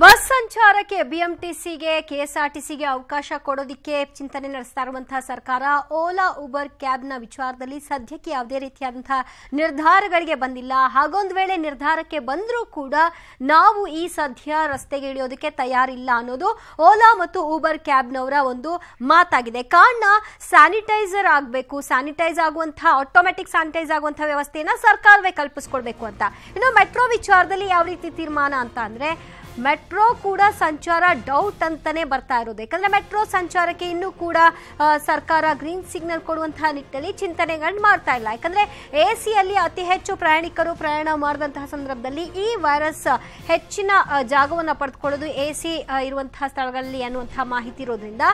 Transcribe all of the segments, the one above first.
bus ಸಂಚಾರಕ್ಕೆ ಬಿಎಂಟಿಸಿಗೆ ಕೆಎಸ್ಆರ್ಟಿಸಿಗೆ ಅವಕಾಶ ಕೊಡೋದಿಕ್ಕೆ ಚಿಂತನೆ ನಡೆಸ್ತಾ ಇರುವಂತಹ ಸರ್ಕಾರ ಓಲಾ ಉಬರ್ ಕ್ಯಾಬ್ನ ವಿಚಾರದಲ್ಲಿ ಸದ್ಯಕ್ಕೆ ಯಾವುದೇ ರೀತಿಯಾದಂತಹ ನಿರ್ಧಾರಗಳಿಗೆ ಬಂದಿಲ್ಲ ಹಾಗೊಂದು ವೇಳೆ ನಿರ್ಧಾರಕ್ಕೆ ಬಂದರೂ ಕೂಡ ನಾವು ಈ ಸದ್ಯ ರಸ್ತೆಗೆ ಇಳಿಯೋದಕ್ಕೆ ತಯಾರಿಲ್ಲ ಅನ್ನೋದು ಓಲಾ ಮತ್ತು ಉಬರ್ ಕ್ಯಾಬ್ನವರ ಒಂದು ಮಾತಾಗಿದೆ ಕಾರಣ ಸ್ಯಾನಿಟೈಸರ್ ಆಗಬೇಕು ಸ್ಯಾನಿಟೈಸ್ ಆಗುವಂತಹ ಆಟೋಮೆಟಿಕ್ ಸ್ಯಾನಿಟೈಸ್ ಆಗುವಂತಹ ವ್ಯವಸ್ಥೆಯನ್ನು ಸರ್ಕಾರವೇ ಕಲ್ಪಿಸ್ಕೊಡ್ಬೇಕು ಅಂತ ಇನ್ನು ಮೆಟ್ರೋ ವಿಚಾರದಲ್ಲಿ ಯಾವ ರೀತಿ ತೀರ್ಮಾನ ಅಂತ ಅಂದರೆ ಮೆಟ್ರೋ ಕೂಡ ಸಂಚಾರ ಡೌಟ್ ಅಂತಾನೆ ಬರ್ತಾ ಇರೋದು ಯಾಕಂದ್ರೆ ಮೆಟ್ರೋ ಸಂಚಾರಕ್ಕೆ ಇನ್ನೂ ಕೂಡ ಸರ್ಕಾರ ಗ್ರೀನ್ ಸಿಗ್ನಲ್ ಕೊಡುವಂತಹ ನಿಟ್ಟಿನಲ್ಲಿ ಚಿಂತನೆಗಳನ್ನ ಮಾಡ್ತಾ ಇಲ್ಲ ಯಾಕಂದ್ರೆ ಎ ಸಿಯಲ್ಲಿ ಅತಿ ಹೆಚ್ಚು ಪ್ರಯಾಣಿಕರು ಪ್ರಯಾಣ ಮಾಡಿದಂತಹ ಸಂದರ್ಭದಲ್ಲಿ ಈ ವೈರಸ್ ಹೆಚ್ಚಿನ ಜಾಗವನ್ನು ಪಡೆದುಕೊಳ್ಳೋದು ಎ ಸಿ ಇರುವಂತಹ ಸ್ಥಳಗಳಲ್ಲಿ ಅನ್ನುವಂತಹ ಮಾಹಿತಿ ಇರೋದ್ರಿಂದ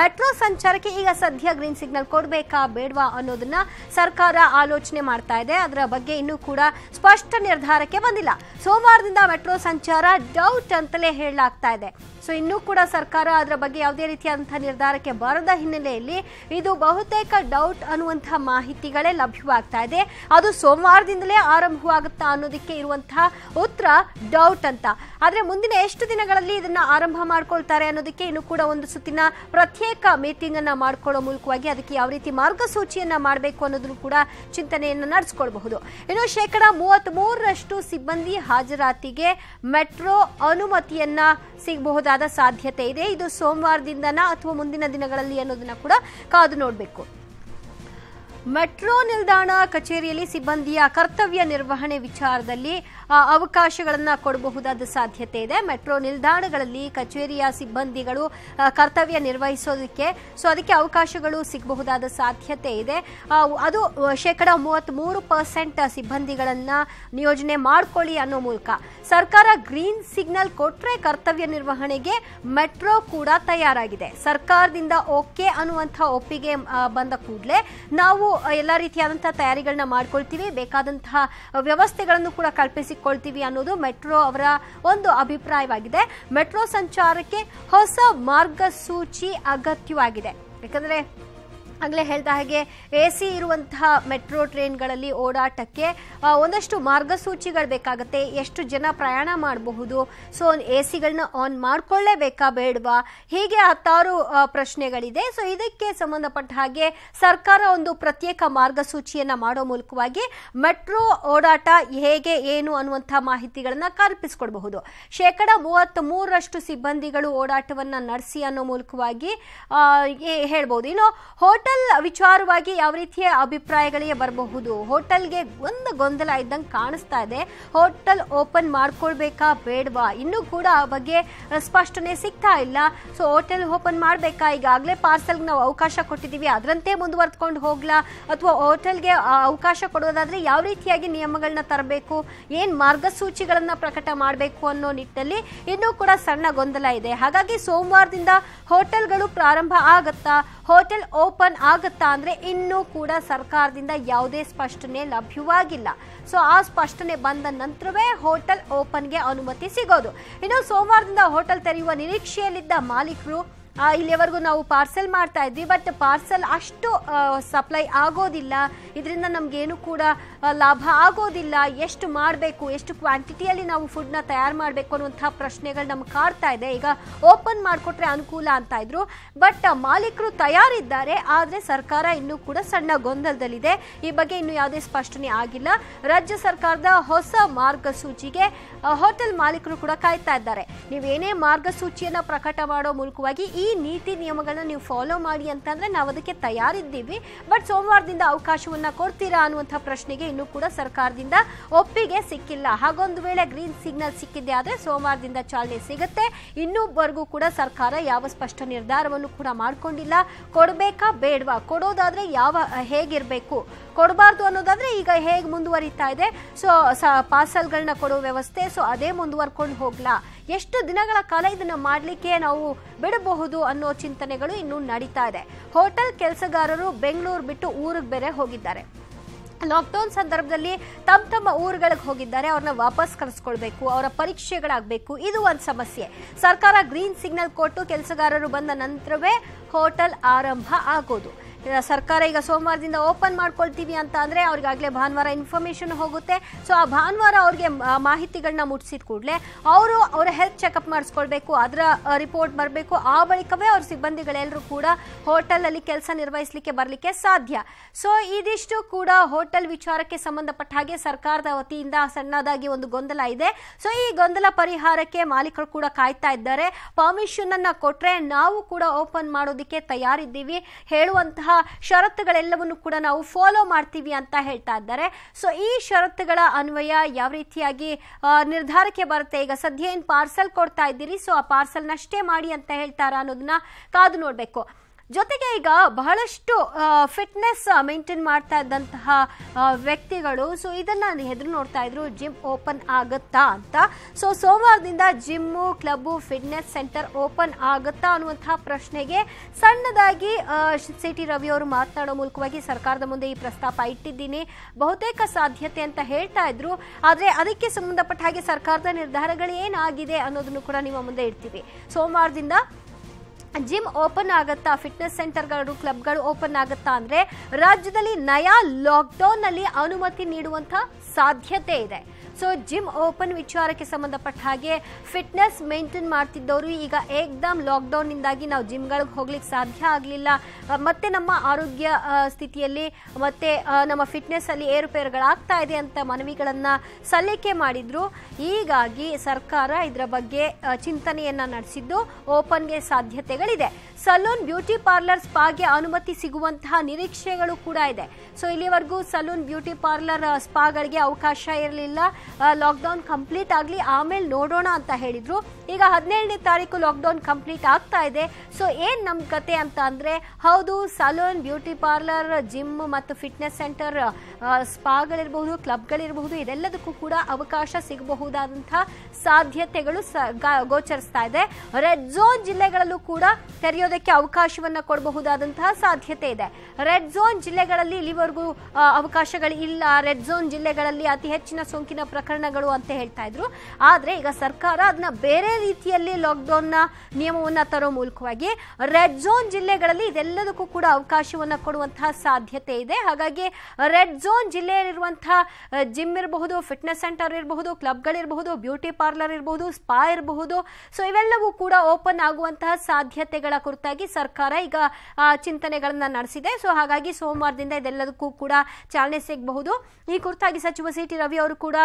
ಮೆಟ್ರೋ ಸಂಚಾರಕ್ಕೆ ಈಗ ಸದ್ಯ ಗ್ರೀನ್ ಸಿಗ್ನಲ್ ಕೊಡಬೇಕಾ ಬೇಡವಾ ಅನ್ನೋದನ್ನ ಸರ್ಕಾರ ಆಲೋಚನೆ ಮಾಡ್ತಾ ಇದೆ ಅದರ ಬಗ್ಗೆ ಇನ್ನೂ ಕೂಡ ಸ್ಪಷ್ಟ ನಿರ್ಧಾರಕ್ಕೆ ಬಂದಿಲ್ಲ ಸೋಮವಾರದಿಂದ ಮೆಟ್ರೋ ಸಂಚಾರ ಡೌಟ್ ಅಂತಲೇ ಹೇಳಲಾಗ್ತಾ ಇದೆ ಸೊ ಇನ್ನೂ ಕೂಡ ಸರ್ಕಾರ ಅದರ ಬಗ್ಗೆ ಯಾವುದೇ ರೀತಿಯಾದಂಥ ನಿರ್ಧಾರಕ್ಕೆ ಬರದ ಹಿನ್ನೆಲೆಯಲ್ಲಿ ಇದು ಬಹುತೇಕ ಡೌಟ್ ಅನ್ನುವಂಥ ಮಾಹಿತಿಗಳೇ ಲಭ್ಯವಾಗ್ತಾ ಇದೆ ಅದು ಸೋಮವಾರದಿಂದಲೇ ಆರಂಭವಾಗುತ್ತಾ ಅನ್ನೋದಕ್ಕೆ ಇರುವಂತಹ ಉತ್ತರ ಡೌಟ್ ಅಂತ ಆದರೆ ಮುಂದಿನ ಎಷ್ಟು ದಿನಗಳಲ್ಲಿ ಇದನ್ನು ಆರಂಭ ಮಾಡ್ಕೊಳ್ತಾರೆ ಅನ್ನೋದಕ್ಕೆ ಇನ್ನು ಕೂಡ ಒಂದು ಸುತ್ತಿನ ಪ್ರತ್ಯೇಕ ಮೀಟಿಂಗ್ ಅನ್ನ ಮಾಡ್ಕೊಳ್ಳೋ ಮೂಲಕವಾಗಿ ಅದಕ್ಕೆ ಯಾವ ರೀತಿ ಮಾರ್ಗಸೂಚಿಯನ್ನ ಮಾಡಬೇಕು ಅನ್ನೋದನ್ನು ಕೂಡ ಚಿಂತನೆಯನ್ನು ನಡೆಸ್ಕೊಳ್ಬಹುದು ಇನ್ನು ಶೇಕಡ ಮೂವತ್ತ್ ಮೂರರಷ್ಟು ಸಿಬ್ಬಂದಿ ಹಾಜರಾತಿಗೆ ಮೆಟ್ರೋ ಅನುಮತಿಯನ್ನ ಸಿಗಬಹುದಾದ ಸಾಧ್ಯತೆ ಇದೆ ಇದು ಸೋಮವಾರದಿಂದನಾ ಅಥವಾ ಮುಂದಿನ ದಿನಗಳಲ್ಲಿ ಅನ್ನೋದನ್ನ ಕೂಡ ಕಾದು ನೋಡಬೇಕು ಮೆಟ್ರೋ ನಿಲ್ದಾಣ ಕಚೇರಿಯಲ್ಲಿ ಸಿಬ್ಬಂದಿಯ ಕರ್ತವ್ಯ ನಿರ್ವಹಣೆ ವಿಚಾರದಲ್ಲಿ ಅವಕಾಶಗಳನ್ನ ಕೊಡಬಹುದಾದ ಸಾಧ್ಯತೆ ಇದೆ ಮೆಟ್ರೋ ನಿಲ್ದಾಣಗಳಲ್ಲಿ ಕಚೇರಿಯ ಸಿಬ್ಬಂದಿಗಳು ಕರ್ತವ್ಯ ನಿರ್ವಹಿಸೋದಕ್ಕೆ ಸೊ ಅದಕ್ಕೆ ಅವಕಾಶಗಳು ಸಿಗಬಹುದಾದ ಸಾಧ್ಯತೆ ಇದೆ ಅದು ಶೇಕಡ ಮೂವತ್ತ್ಮೂರು ಪರ್ಸೆಂಟ್ ಸಿಬ್ಬಂದಿಗಳನ್ನ ನಿಯೋಜನೆ ಮಾಡ್ಕೊಳ್ಳಿ ಅನ್ನೋ ಮೂಲಕ ಸರ್ಕಾರ ಗ್ರೀನ್ ಸಿಗ್ನಲ್ ಕೊಟ್ಟರೆ ಕರ್ತವ್ಯ ನಿರ್ವಹಣೆಗೆ ಮೆಟ್ರೋ ಕೂಡ ತಯಾರಾಗಿದೆ ಸರ್ಕಾರದಿಂದ ಓಕೆ ಅನ್ನುವಂಥ ಒಪ್ಪಿಗೆ ಬಂದ ಕೂಡಲೇ ನಾವು ಎಲ್ಲ ರೀತಿಯಾದಂಥ ತಯಾರಿಗಳನ್ನ ಮಾಡ್ಕೊಳ್ತೀವಿ ಬೇಕಾದಂತಹ ವ್ಯವಸ್ಥೆಗಳನ್ನು ಕೂಡ ಕಲ್ಪಿಸಿಕೊಳ್ತೀವಿ ಅನ್ನೋದು ಮೆಟ್ರೋ ಅವರ ಒಂದು ಅಭಿಪ್ರಾಯವಾಗಿದೆ ಮೆಟ್ರೋ ಸಂಚಾರಕ್ಕೆ ಹೊಸ ಮಾರ್ಗಸೂಚಿ ಅಗತ್ಯವಾಗಿದೆ ಯಾಕಂದರೆ ಆಗಲೇ ಹೇಳ್ತಾ ಹಾಗೆ ಎ ಸಿ ಇರುವಂತಹ ಮೆಟ್ರೋ ಟ್ರೈನ್ಗಳಲ್ಲಿ ಓಡಾಟಕ್ಕೆ ಒಂದಷ್ಟು ಮಾರ್ಗಸೂಚಿಗಳು ಬೇಕಾಗುತ್ತೆ ಎಷ್ಟು ಜನ ಪ್ರಯಾಣ ಮಾಡಬಹುದು ಸೊ ಎ ಸಿಗಳನ್ನ ಆನ್ ಮಾಡಿಕೊಳ್ಳೇಬೇಕಾ ಬೇಡವಾ ಹೀಗೆ ಹತ್ತಾರು ಪ್ರಶ್ನೆಗಳಿದೆ ಸೊ ಇದಕ್ಕೆ ಸಂಬಂಧಪಟ್ಟ ಹಾಗೆ ಸರ್ಕಾರ ಒಂದು ಪ್ರತ್ಯೇಕ ಮಾರ್ಗಸೂಚಿಯನ್ನು ಮಾಡೋ ಮೂಲಕವಾಗಿ ಮೆಟ್ರೋ ಓಡಾಟ ಹೇಗೆ ಏನು ಅನ್ನುವಂಥ ಮಾಹಿತಿಗಳನ್ನು ಕಲ್ಪಿಸಿಕೊಡಬಹುದು ಶೇಕಡ ಮೂವತ್ತ್ ಮೂರರಷ್ಟು ಸಿಬ್ಬಂದಿಗಳು ಓಡಾಟವನ್ನು ನಡೆಸಿ ಅನ್ನೋ ಮೂಲಕವಾಗಿ ಹೇಳ್ಬೋದು ಇನ್ನು ಹೋಟೆಲ್ ಹೋಟೆಲ್ ವಿಚಾರವಾಗಿ ಯಾವ ರೀತಿಯ ಅಭಿಪ್ರಾಯಗಳಿಗೆ ಬರಬಹುದು ಹೋಟೆಲ್ಗೆ ಒಂದು ಗೊಂದಲ ಇದ್ದಂಗೆ ಕಾಣಿಸ್ತಾ ಇದೆ ಹೋಟೆಲ್ ಓಪನ್ ಮಾಡ್ಕೊಳ್ಬೇಕಾ ಬೇಡವಾ ಇನ್ನೂ ಕೂಡ ಆ ಬಗ್ಗೆ ಸ್ಪಷ್ಟನೆ ಸಿಗ್ತಾ ಇಲ್ಲ ಸೊ ಹೋಟೆಲ್ ಓಪನ್ ಮಾಡಬೇಕಾ ಈಗಾಗಲೇ ಪಾರ್ಸಲ್ಗೆ ನಾವು ಅವಕಾಶ ಕೊಟ್ಟಿದ್ದೀವಿ ಅದರಂತೆ ಮುಂದುವರೆದುಕೊಂಡು ಹೋಗ್ಲಾ ಅಥವಾ ಹೋಟೆಲ್ಗೆ ಅವಕಾಶ ಕೊಡೋದಾದರೆ ಯಾವ ರೀತಿಯಾಗಿ ನಿಯಮಗಳನ್ನ ತರಬೇಕು ಏನು ಮಾರ್ಗಸೂಚಿಗಳನ್ನು ಪ್ರಕಟ ಮಾಡಬೇಕು ಅನ್ನೋ ನಿಟ್ಟಿನಲ್ಲಿ ಇನ್ನೂ ಕೂಡ ಸಣ್ಣ ಗೊಂದಲ ಇದೆ ಹಾಗಾಗಿ ಸೋಮವಾರದಿಂದ ಹೋಟೆಲ್ಗಳು ಪ್ರಾರಂಭ ಆಗುತ್ತಾ ಹೋಟೆಲ್ ಓಪನ್ ಆಗತ್ತಾ ಅಂದರೆ ಇನ್ನೂ ಕೂಡ ಸರ್ಕಾರದಿಂದ ಯಾವುದೇ ಸ್ಪಷ್ಟನೆ ಲಭ್ಯವಾಗಿಲ್ಲ ಸೊ ಆ ಸ್ಪಷ್ಟನೆ ಬಂದ ನಂತರವೇ ಹೋಟೆಲ್ ಓಪನ್ಗೆ ಅನುಮತಿ ಸಿಗೋದು ಇನ್ನು ಸೋಮವಾರದಿಂದ ಹೋಟೆಲ್ ತೆರೆಯುವ ನಿರೀಕ್ಷೆಯಲ್ಲಿದ್ದ ಮಾಲೀಕರು ಇಲ್ಲಿಯವರೆಗೂ ನಾವು ಪಾರ್ಸೆಲ್ ಮಾಡ್ತಾ ಇದ್ವಿ ಬಟ್ ಪಾರ್ಸೆಲ್ ಅಷ್ಟು ಸಪ್ಲೈ ಆಗೋದಿಲ್ಲ ಇದರಿಂದ ನಮಗೇನು ಕೂಡ ಲಾಭ ಆಗೋದಿಲ್ಲ ಎಷ್ಟು ಮಾಡಬೇಕು ಎಷ್ಟು ಕ್ವಾಂಟಿಟಿಯಲ್ಲಿ ನಾವು ಫುಡ್ನ ತಯಾರು ಮಾಡಬೇಕು ಅನ್ನುವಂಥ ಪ್ರಶ್ನೆಗಳು ನಮ್ಗೆ ಕಾಡ್ತಾ ಇದೆ ಈಗ ಓಪನ್ ಮಾಡಿಕೊಟ್ರೆ ಅನುಕೂಲ ಅಂತ ಇದ್ರು ಬಟ್ ಮಾಲೀಕರು ತಯಾರಿದ್ದಾರೆ ಆದರೆ ಸರ್ಕಾರ ಇನ್ನೂ ಕೂಡ ಸಣ್ಣ ಗೊಂದಲದಲ್ಲಿದೆ ಈ ಬಗ್ಗೆ ಇನ್ನೂ ಯಾವುದೇ ಸ್ಪಷ್ಟನೆ ಆಗಿಲ್ಲ ರಾಜ್ಯ ಸರ್ಕಾರದ ಹೊಸ ಮಾರ್ಗಸೂಚಿಗೆ ಹೋಟೆಲ್ ಮಾಲೀಕರು ಕೂಡ ಕಾಯ್ತಾ ಇದ್ದಾರೆ ನೀವೇನೇ ಮಾರ್ಗಸೂಚಿಯನ್ನು ಪ್ರಕಟ ಮಾಡೋ ಮೂಲಕವಾಗಿ ಈ ನೀತಿ ನಿಯಮಗಳನ್ನ ನೀವು ಫಾಲೋ ಮಾಡಿ ಅಂತಂದರೆ ನಾವು ಅದಕ್ಕೆ ತಯಾರಿದ್ದೀವಿ ಬಟ್ ಸೋಮವಾರದಿಂದ ಅವಕಾಶವನ್ನ ಕೊಡ್ತೀರಾ ಅನ್ನುವಂಥ ಪ್ರಶ್ನೆಗೆ ಇನ್ನೂ ಕೂಡ ಸರ್ಕಾರದಿಂದ ಒಪ್ಪಿಗೆ ಸಿಕ್ಕಿಲ್ಲ ಹಾಗೊಂದು ವೇಳೆ ಗ್ರೀನ್ ಸಿಗ್ನಲ್ ಸಿಕ್ಕಿದೆ ಆದರೆ ಸೋಮವಾರದಿಂದ ಚಾಲನೆ ಸಿಗುತ್ತೆ ಇನ್ನೂವರೆಗೂ ಕೂಡ ಸರ್ಕಾರ ಯಾವ ಸ್ಪಷ್ಟ ನಿರ್ಧಾರವನ್ನು ಕೂಡ ಮಾಡಿಕೊಂಡಿಲ್ಲ ಕೊಡಬೇಕಾ ಬೇಡವಾ ಕೊಡೋದಾದ್ರೆ ಯಾವ ಹೇಗಿರಬೇಕು ಕೊಡಬಾರ್ದು ಅನ್ನೋದಾದ್ರೆ ಈಗ ಹೇಗೆ ಮುಂದುವರಿತಾ ಇದೆ ಸೊ ಪಾರ್ಸಲ್ಗಳನ್ನ ಕೊಡೋ ವ್ಯವಸ್ಥೆ ಸೊ ಅದೇ ಮುಂದುವರ್ಕೊಂಡು ಹೋಗ್ಲಾ ಎಷ್ಟು ದಿನಗಳ ಕಾಲ ಇದನ್ನು ಮಾಡಲಿಕ್ಕೆ ನಾವು ಬಿಡಬಹುದು ಅನ್ನೋ ಚಿಂತನೆಗಳು ಇನ್ನು ನಡೀತಾ ಇದೆ ಹೋಟೆಲ್ ಕೆಲಸಗಾರರು ಬೆಂಗಳೂರು ಬಿಟ್ಟು ಊರಿಗೆ ಬೇರೆ ಹೋಗಿದ್ದಾರೆ ಲಾಕ್ಡೌನ್ ಸಂದರ್ಭದಲ್ಲಿ ತಮ್ಮ ತಮ್ಮ ಊರುಗಳಿಗೆ ಹೋಗಿದ್ದಾರೆ ಅವ್ರನ್ನ ವಾಪಸ್ ಕರೆಸ್ಕೊಳ್ಬೇಕು ಅವರ ಪರೀಕ್ಷೆಗಳಾಗಬೇಕು ಇದು ಒಂದು ಸಮಸ್ಯೆ ಸರ್ಕಾರ ಗ್ರೀನ್ ಸಿಗ್ನಲ್ ಕೊಟ್ಟು ಕೆಲಸಗಾರರು ಬಂದ ನಂತರವೇ ಹೋಟೆಲ್ ಆರಂಭ ಆಗೋದು ಸರ್ಕಾರ ಈಗ ಸೋಮವಾರದಿಂದ ಓಪನ್ ಮಾಡ್ಕೊಳ್ತೀವಿ ಅಂತ ಅಂದರೆ ಅವ್ರಿಗಾಗಲೇ ಭಾನುವಾರ ಇನ್ಫಾರ್ಮೇಶನ್ ಹೋಗುತ್ತೆ ಸೊ ಆ ಭಾನುವಾರ ಅವ್ರಿಗೆ ಮಾಹಿತಿಗಳನ್ನ ಮುಟ್ಸಿದ ಕೂಡಲೇ ಅವರು ಅವರ ಹೆಲ್ತ್ ಚೆಕಪ್ ಮಾಡಿಸ್ಕೊಳ್ಬೇಕು ಅದರ ರಿಪೋರ್ಟ್ ಬರಬೇಕು ಆ ಬಳಿಕವೇ ಅವ್ರ ಸಿಬ್ಬಂದಿಗಳೆಲ್ಲರೂ ಕೂಡ ಹೋಟೆಲಲ್ಲಿ ಕೆಲಸ ನಿರ್ವಹಿಸಲಿಕ್ಕೆ ಬರಲಿಕ್ಕೆ ಸಾಧ್ಯ ಸೊ ಇದಿಷ್ಟು ಕೂಡ ಹೋಟೆಲ್ ವಿಚಾರಕ್ಕೆ ಸಂಬಂಧಪಟ್ಟ ಹಾಗೆ ಸರ್ಕಾರದ ವತಿಯಿಂದ ಸಣ್ಣದಾಗಿ ಒಂದು ಗೊಂದಲ ಇದೆ ಸೊ ಈ ಗೊಂದಲ ಪರಿಹಾರಕ್ಕೆ ಮಾಲೀಕರು ಕೂಡ ಕಾಯ್ತಾ ಇದ್ದಾರೆ ಪರ್ಮಿಷನ್ ಅನ್ನ ಕೊಟ್ರೆ ನಾವು ಕೂಡ ಓಪನ್ ಮಾಡೋದಕ್ಕೆ ತಯಾರಿದ್ದೀವಿ ಹೇಳುವಂತಹ ಷರತ್ತುಗಳೆಲ್ಲವನ್ನು ಕೂಡ ನಾವು ಫಾಲೋ ಮಾಡ್ತೀವಿ ಅಂತ ಹೇಳ್ತಾ ಇದ್ದಾರೆ ಸೊ ಈ ಷರತ್ತುಗಳ ಅನ್ವಯ ಯಾವ ರೀತಿಯಾಗಿ ನಿರ್ಧಾರಕ್ಕೆ ಬರುತ್ತೆ ಈಗ ಸದ್ಯ ಏನು ಪಾರ್ಸಲ್ ಕೊಡ್ತಾ ಇದ್ದೀರಿ ಸೊ ಆ ಪಾರ್ಸಲ್ನಷ್ಟೇ ಮಾಡಿ ಅಂತ ಹೇಳ್ತಾರ ಅನ್ನೋದನ್ನ ಕಾದು ನೋಡಬೇಕು ಜೊತೆಗೆ ಈಗ ಬಹಳಷ್ಟು ಫಿಟ್ನೆಸ್ ಮೇಂಟೈನ್ ಮಾಡ್ತಾ ಇದ್ದಂತಹ ವ್ಯಕ್ತಿಗಳು ಸೊ ಇದನ್ನ ಎದುರು ನೋಡ್ತಾ ಇದ್ರು ಜಿಮ್ ಓಪನ್ ಆಗುತ್ತಾ ಅಂತ ಸೊ ಸೋಮವಾರದಿಂದ gym club fitness centre open ಆಗುತ್ತಾ ಅನ್ನುವಂತಹ ಪ್ರಶ್ನೆಗೆ ಸಣ್ಣದಾಗಿ ಸಿ ಟಿ ರವಿ ಅವರು ಮಾತನಾಡೋ ಮೂಲಕವಾಗಿ ಸರ್ಕಾರದ ಮುಂದೆ ಈ ಪ್ರಸ್ತಾಪ ಇಟ್ಟಿದ್ದೀನಿ ಬಹುತೇಕ ಸಾಧ್ಯತೆ ಅಂತ ಹೇಳ್ತಾ ಇದ್ರು ಆದರೆ ಅದಕ್ಕೆ ಸಂಬಂಧಪಟ್ಟ ಹಾಗೆ ಸರ್ಕಾರದ ನಿರ್ಧಾರಗಳು ಏನಾಗಿದೆ ಅನ್ನೋದನ್ನು ಕೂಡ ನಿಮ್ಮ ಮುಂದೆ ಇಡ್ತೀವಿ ಸೋಮವಾರದಿಂದ ಜಿಮ್ ಓಪನ್ ಆಗುತ್ತಾ ಫಿಟ್ನೆಸ್ ಸೆಂಟರ್ಗಳು ಕ್ಲಬ್ಗಳು ಓಪನ್ ಆಗುತ್ತಾ ಅಂದ್ರೆ ರಾಜ್ಯದಲ್ಲಿ ನಯಾ ನಲ್ಲಿ ಅನುಮತಿ ನೀಡುವಂಥ ಸಾಧ್ಯತೆ ಇದೆ ಸೊ ಜಿಮ್ ಓಪನ್ ವಿಚಾರಕ್ಕೆ ಸಂಬಂಧಪಟ್ಟ ಹಾಗೆ ಫಿಟ್ನೆಸ್ ಮೇಂಟೈನ್ ಮಾಡ್ತಿದ್ದವರು ಈಗ ಏಕ್ದಮ್ ಲಾಕ್ಡೌನ್ನಿಂದಾಗಿ ನಾವು ಜಿಮ್ಗಳಿಗೆ ಹೋಗ್ಲಿಕ್ಕೆ ಸಾಧ್ಯ ಆಗಲಿಲ್ಲ ಮತ್ತೆ ನಮ್ಮ ಆರೋಗ್ಯ ಸ್ಥಿತಿಯಲ್ಲಿ ಮತ್ತೆ ನಮ್ಮ ಫಿಟ್ನೆಸ್ ಅಲ್ಲಿ ಏರುಪೇರುಗಳಾಗ್ತಾ ಇದೆ ಅಂತ ಮನವಿಗಳನ್ನ ಸಲ್ಲಿಕೆ ಮಾಡಿದ್ರು ಹೀಗಾಗಿ ಸರ್ಕಾರ ಇದರ ಬಗ್ಗೆ ಚಿಂತನೆಯನ್ನ ನಡೆಸಿದ್ದು ಓಪನ್ಗೆ ಸಾಧ್ಯತೆಗಳಿದೆ ಸಲೂನ್ ಬ್ಯೂಟಿ ಪಾರ್ಲರ್ ಸ್ಪಾಗೆ ಅನುಮತಿ ಸಿಗುವಂತಹ ನಿರೀಕ್ಷೆಗಳು ಕೂಡ ಇದೆ ಸೊ ಇಲ್ಲಿವರೆಗೂ ಸಲೂನ್ ಬ್ಯೂಟಿ ಪಾರ್ಲರ್ ಸ್ಪಾಗಳಿಗೆ ಅವಕಾಶ ಇರಲಿಲ್ಲ ಲಾಕ್ಡೌನ್ ಕಂಪ್ಲೀಟ್ ಆಗಲಿ ಆಮೇಲೆ ನೋಡೋಣ ಅಂತ ಹೇಳಿದರು ಈಗ ಹದಿನೇಳನೇ ತಾರೀಕು ಲಾಕ್ಡೌನ್ ಕಂಪ್ಲೀಟ್ ಆಗ್ತಾ ಇದೆ ಸೊ ಏನು ನಮ್ಮ ಕತೆ ಅಂತ ಅಂದರೆ ಹೌದು ಸಲೂನ್ ಬ್ಯೂಟಿ ಪಾರ್ಲರ್ ಜಿಮ್ ಮತ್ತು ಫಿಟ್ನೆಸ್ ಸೆಂಟರ್ ಸ್ಪಾಗಳಿರಬಹುದು ಕ್ಲಬ್ಗಳಿರಬಹುದು ಇದೆಲ್ಲದಕ್ಕೂ ಕೂಡ ಅವಕಾಶ ಸಿಗಬಹುದಾದಂಥ ಸಾಧ್ಯತೆಗಳು ಗೋಚರಿಸ್ತಾ ಇದೆ ರೆಡ್ ಝೋನ್ ಜಿಲ್ಲೆಗಳಲ್ಲೂ ಕೂಡ ತೆರೆಯೋದಕ್ಕೆ ಅವಕಾಶವನ್ನು ಕೊಡಬಹುದಾದಂತಹ ಸಾಧ್ಯತೆ ಇದೆ ರೆಡ್ ಝೋನ್ ಜಿಲ್ಲೆಗಳಲ್ಲಿ ಇಲ್ಲಿವರೆಗೂ ಅವಕಾಶಗಳು ಇಲ್ಲ ರೆಡ್ ಝೋನ್ ಜಿಲ್ಲೆಗಳಲ್ಲಿ ಅತಿ ಹೆಚ್ಚಿನ ಸೋಂಕಿನ ಪ್ರಕರಣಗಳು ಅಂತ ಹೇಳ್ತಾ ಇದ್ರು ಆದ್ರೆ ಈಗ ಸರ್ಕಾರ ಅದನ್ನ ಬೇರೆ ರೀತಿಯಲ್ಲಿ ಲಾಕ್ಡೌನ್ನ ನಿಯಮವನ್ನ ತರೋ ಮೂಲಕವಾಗಿ ರೆಡ್ ಝೋನ್ ಜಿಲ್ಲೆಗಳಲ್ಲಿ ಇದೆಲ್ಲದಕ್ಕೂ ಕೂಡ ಅವಕಾಶವನ್ನ ಕೊಡುವಂತಹ ಸಾಧ್ಯತೆ ಇದೆ ಹಾಗಾಗಿ ರೆಡ್ ಝೋನ್ ಜಿಲ್ಲೆಯಲ್ಲಿರುವಂತಹ ಜಿಮ್ ಇರಬಹುದು ಫಿಟ್ನೆಸ್ ಸೆಂಟರ್ ಇರಬಹುದು ಕ್ಲಬ್ಗಳಿರಬಹುದು ಬ್ಯೂಟಿ ಪಾರ್ಲರ್ ಇರಬಹುದು ಸ್ಪಾ ಇರಬಹುದು ಸೊ ಇವೆಲ್ಲವೂ ಕೂಡ ಓಪನ್ ಆಗುವಂತಹ ಸಾಧ್ಯತೆಗಳ ಕುರಿತಾಗಿ ಸರ್ಕಾರ ಈಗ ಚಿಂತನೆಗಳನ್ನು ನಡೆಸಿದೆ ಸೊ ಹಾಗಾಗಿ ಸೋಮವಾರದಿಂದ ಇದೆಲ್ಲದಕ್ಕೂ ಕೂಡ ಚಾಲನೆ ಸಿಗಬಹುದು ಈ ಕುರಿತಾಗಿ ಸಚಿವ ಸಿ ಟಿ ರವಿ ಅವರು ಕೂಡ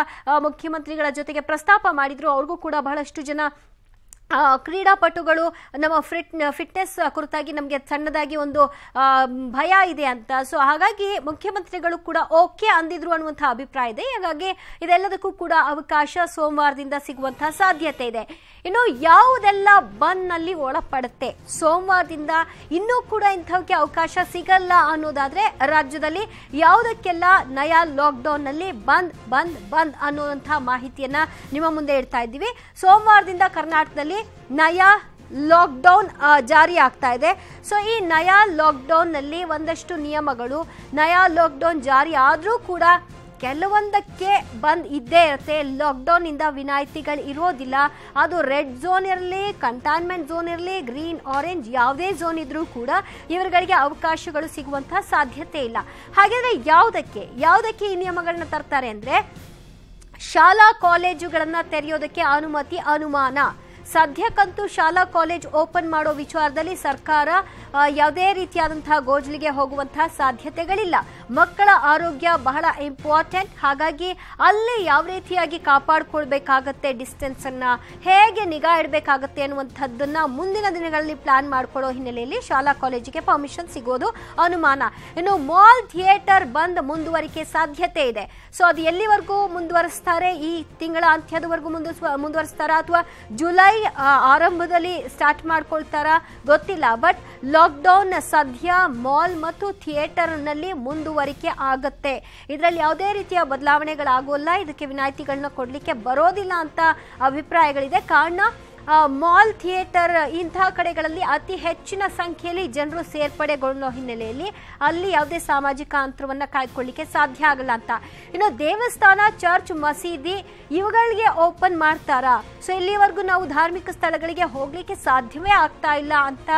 ಮುಖ್ಯಮಂತ್ರಿಗಳ ಜೊತೆಗೆ ಪ್ರಸ್ತಾಪ ಮಾಡಿದ್ರು ಅವ್ರಿಗೂ ಕೂಡ ಬಹಳಷ್ಟು ಜನ ಕ್ರೀಡಾಪಟುಗಳು ನಮ್ಮ ಫಿಟ್ ಫಿಟ್ನೆಸ್ ಕುರಿತಾಗಿ ನಮಗೆ ಸಣ್ಣದಾಗಿ ಒಂದು ಭಯ ಇದೆ ಅಂತ ಸೊ ಹಾಗಾಗಿ ಮುಖ್ಯಮಂತ್ರಿಗಳು ಕೂಡ ಓಕೆ ಅಂದಿದ್ರು ಅನ್ನುವಂಥ ಅಭಿಪ್ರಾಯ ಇದೆ ಹಾಗಾಗಿ ಇದೆಲ್ಲದಕ್ಕೂ ಕೂಡ ಅವಕಾಶ ಸೋಮವಾರದಿಂದ ಸಿಗುವಂತಹ ಸಾಧ್ಯತೆ ಇದೆ ಇನ್ನು ಯಾವುದೆಲ್ಲ ಬನ್ನಲ್ಲಿ ಒಳಪಡುತ್ತೆ ಸೋಮವಾರದಿಂದ ಇನ್ನೂ ಕೂಡ ಇಂಥವಕ್ಕೆ ಅವಕಾಶ ಸಿಗಲ್ಲ ಅನ್ನೋದಾದ್ರೆ ರಾಜ್ಯದಲ್ಲಿ ಯಾವುದಕ್ಕೆಲ್ಲ ನಯಾ ಲಾಕ್ಡೌನ್ನಲ್ಲಿ ಬಂದ್ ಬಂದ್ ಬಂದ್ ಅನ್ನುವಂಥ ಮಾಹಿತಿಯನ್ನ ನಿಮ್ಮ ಮುಂದೆ ಇಡ್ತಾ ಇದ್ದೀವಿ ಸೋಮವಾರದಿಂದ ಕರ್ನಾಟಕದಲ್ಲಿ ನಯಾ ಲಾಕ್ಡೌನ್ ಜಾರಿ ಆಗ್ತಾ ಇದೆ ಸೊ ಈ ನಯಾ ಲಾಕ್ಡೌನ್ನಲ್ಲಿ ಒಂದಷ್ಟು ನಿಯಮಗಳು ನಯಾ ಲಾಕ್ಡೌನ್ ಜಾರಿ ಆದರೂ ಕೂಡ ಕೆಲವೊಂದಕ್ಕೆ ಬಂದ್ ಇದ್ದೇ ಇರುತ್ತೆ ಲಾಕ್ಡೌನಿಂದ ವಿನಾಯಿತಿಗಳು ಇರೋದಿಲ್ಲ ಅದು ರೆಡ್ ಝೋನ್ ಇರಲಿ ಕಂಟೈನ್ಮೆಂಟ್ ಝೋನ್ ಇರಲಿ ಗ್ರೀನ್ ಆರೆಂಜ್ ಯಾವುದೇ ಝೋನ್ ಇದ್ರೂ ಕೂಡ ಇವರುಗಳಿಗೆ ಅವಕಾಶಗಳು ಸಿಗುವಂತಹ ಸಾಧ್ಯತೆ ಇಲ್ಲ ಹಾಗಾದರೆ ಯಾವುದಕ್ಕೆ ಯಾವುದಕ್ಕೆ ಈ ನಿಯಮಗಳನ್ನ ತರ್ತಾರೆ ಅಂದರೆ ಶಾಲಾ ಕಾಲೇಜುಗಳನ್ನು ತೆರೆಯೋದಕ್ಕೆ ಅನುಮತಿ ಅನುಮಾನ ಸದ್ಯಕ್ಕಂತೂ ಶಾಲಾ ಕಾಲೇಜ್ ಓಪನ್ ಮಾಡೋ ವಿಚಾರದಲ್ಲಿ ಸರ್ಕಾರ ಯಾವುದೇ ರೀತಿಯಾದಂತಹ ಗೋಜ್ಲಿಗೆ ಹೋಗುವಂತಹ ಸಾಧ್ಯತೆಗಳಿಲ್ಲ ಮಕ್ಕಳ ಆರೋಗ್ಯ ಬಹಳ ಇಂಪಾರ್ಟೆಂಟ್ ಹಾಗಾಗಿ ಅಲ್ಲಿ ಯಾವ ರೀತಿಯಾಗಿ ಕಾಪಾಡ್ಕೊಳ್ಬೇಕಾಗತ್ತೆ ಡಿಸ್ಟೆನ್ಸ್ ಅನ್ನ ಹೇಗೆ ನಿಗಾ ಇಡಬೇಕಾಗತ್ತೆ ಅನ್ನುವಂಥದ್ದನ್ನ ಮುಂದಿನ ದಿನಗಳಲ್ಲಿ ಪ್ಲಾನ್ ಮಾಡ್ಕೊಳ್ಳೋ ಹಿನ್ನೆಲೆಯಲ್ಲಿ ಶಾಲಾ ಕಾಲೇಜಿಗೆ ಪರ್ಮಿಷನ್ ಸಿಗೋದು ಅನುಮಾನ ಇನ್ನು ಮಾಲ್ ಥಿಯೇಟರ್ ಬಂದ್ ಮುಂದುವರಿಕೆ ಸಾಧ್ಯತೆ ಇದೆ ಸೊ ಅದು ಎಲ್ಲಿವರೆಗೂ ಮುಂದುವರಿಸ್ತಾರೆ ಈ ತಿಂಗಳ ಅಂತ್ಯದವರೆಗೂ ಮುಂದುವರಿಸ್ತಾರ ಅಥವಾ ಜುಲೈ ಆರಂಭದಲ್ಲಿ ಸ್ಟಾರ್ಟ್ ಮಾಡ್ಕೊಳ್ತಾರ ಗೊತ್ತಿಲ್ಲ ಬಟ್ ಲಾಕ್ಡೌನ್ ಸದ್ಯ ಮಾಲ್ ಮತ್ತು ಥಿಯೇಟರ್ನಲ್ಲಿ ಮುಂದುವರಿಕೆ ಆಗುತ್ತೆ ಇದರಲ್ಲಿ ಯಾವುದೇ ರೀತಿಯ ಬದಲಾವಣೆಗಳಾಗೋಲ್ಲ ಇದಕ್ಕೆ ವಿನಾಯಿತಿಗಳನ್ನ ಕೊಡಲಿಕ್ಕೆ ಬರೋದಿಲ್ಲ ಅಂತ ಅಭಿಪ್ರಾಯಗಳಿದೆ ಕಾರಣ ಮಾಲ್ ಥಿಯೇಟರ್ ಇಂತಹ ಕಡೆಗಳಲ್ಲಿ ಅತಿ ಹೆಚ್ಚಿನ ಸಂಖ್ಯೆಯಲ್ಲಿ ಜನರು ಸೇರ್ಪಡೆಗೊಳ್ಳೋ ಹಿನ್ನೆಲೆಯಲ್ಲಿ ಅಲ್ಲಿ ಯಾವುದೇ ಸಾಮಾಜಿಕ ಅಂತರವನ್ನ ಕಾಯ್ಕೊಳ್ಳಿಕ್ಕೆ ಸಾಧ್ಯ ಆಗಲ್ಲ ಅಂತ ಇನ್ನು ದೇವಸ್ಥಾನ ಚರ್ಚ್ ಮಸೀದಿ ಇವುಗಳಿಗೆ ಓಪನ್ ಮಾಡ್ತಾರಾ ಸೊ ಇಲ್ಲಿವರೆಗೂ ನಾವು ಧಾರ್ಮಿಕ ಸ್ಥಳಗಳಿಗೆ ಹೋಗಲಿಕ್ಕೆ ಸಾಧ್ಯವೇ ಆಗ್ತಾ ಇಲ್ಲ ಅಂತ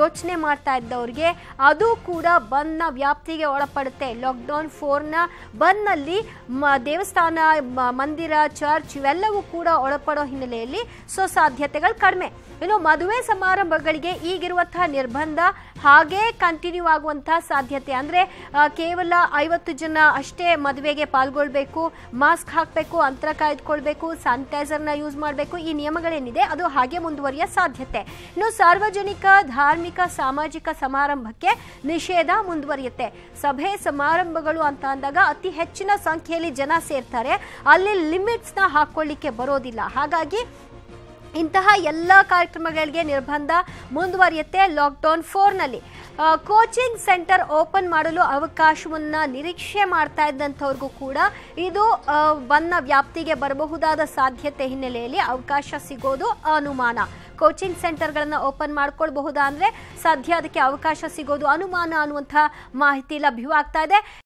ಯೋಚನೆ ಮಾಡ್ತಾ ಇದ್ದವ್ರಿಗೆ ಅದು ಕೂಡ ಬಂದ್ನ ವ್ಯಾಪ್ತಿಗೆ ಒಳಪಡುತ್ತೆ ಲಾಕ್ಡೌನ್ ಫೋರ್ನ ಬಂದ್ನಲ್ಲಿ ದೇವಸ್ಥಾನ ಮಂದಿರ ಚರ್ಚ್ ಇವೆಲ್ಲವೂ ಕೂಡ ಒಳಪಡೋ ಹಿನ್ನೆಲೆಯಲ್ಲಿ ಸೊ ಸಾಧ್ಯತೆ ಸಾಧ್ಯತೆಗಳು ಕಡಿಮೆ ಇನ್ನು ಮದುವೆ ಸಮಾರಂಭಗಳಿಗೆ ಈಗಿರುವಂತಹ ನಿರ್ಬಂಧ ಹಾಗೆ ಕಂಟಿನ್ಯೂ ಆಗುವಂತಹ ಸಾಧ್ಯತೆ ಅಂದ್ರೆ ಕೇವಲ ಐವತ್ತು ಜನ ಅಷ್ಟೇ ಮದುವೆಗೆ ಪಾಲ್ಗೊಳ್ಬೇಕು ಮಾಸ್ಕ್ ಹಾಕಬೇಕು ಅಂತರ ಕಾಯ್ದುಕೊಳ್ಬೇಕು ಸ್ಯಾನಿಟೈಸರ್ನ ಯೂಸ್ ಮಾಡಬೇಕು ಈ ನಿಯಮಗಳೇನಿದೆ ಅದು ಹಾಗೆ ಮುಂದುವರಿಯ ಸಾಧ್ಯತೆ ಇನ್ನು ಸಾರ್ವಜನಿಕ ಧಾರ್ಮಿಕ ಸಾಮಾಜಿಕ ಸಮಾರಂಭಕ್ಕೆ ನಿಷೇಧ ಮುಂದುವರಿಯುತ್ತೆ ಸಭೆ ಸಮಾರಂಭಗಳು ಅಂತ ಅಂದಾಗ ಅತಿ ಹೆಚ್ಚಿನ ಸಂಖ್ಯೆಯಲ್ಲಿ ಜನ ಸೇರ್ತಾರೆ ಅಲ್ಲಿ ಲಿಮಿಟ್ಸ್ ನ ಹಾಕೊಳ್ಳಿಕ್ಕೆ ಬರೋದಿಲ್ಲ ಹಾಗಾಗಿ ಇಂತಹ ಎಲ್ಲ ಕಾರ್ಯಕ್ರಮಗಳಿಗೆ ನಿರ್ಬಂಧ ಮುಂದುವರಿಯುತ್ತೆ ಲಾಕ್ಡೌನ್ ಫೋರ್ನಲ್ಲಿ ಕೋಚಿಂಗ್ ಸೆಂಟರ್ ಓಪನ್ ಮಾಡಲು ಅವಕಾಶವನ್ನು ನಿರೀಕ್ಷೆ ಮಾಡ್ತಾ ಇದ್ದಂಥವ್ರಿಗೂ ಕೂಡ ಇದು ಬನ್ನ ವ್ಯಾಪ್ತಿಗೆ ಬರಬಹುದಾದ ಸಾಧ್ಯತೆ ಹಿನ್ನೆಲೆಯಲ್ಲಿ ಅವಕಾಶ ಸಿಗೋದು ಅನುಮಾನ ಕೋಚಿಂಗ್ ಸೆಂಟರ್ಗಳನ್ನು ಓಪನ್ ಮಾಡ್ಕೊಳ್ಬಹುದಾ ಅಂದರೆ ಸದ್ಯ ಅದಕ್ಕೆ ಅವಕಾಶ ಸಿಗೋದು ಅನುಮಾನ ಅನ್ನುವಂಥ ಮಾಹಿತಿ ಲಭ್ಯವಾಗ್ತಾ ಇದೆ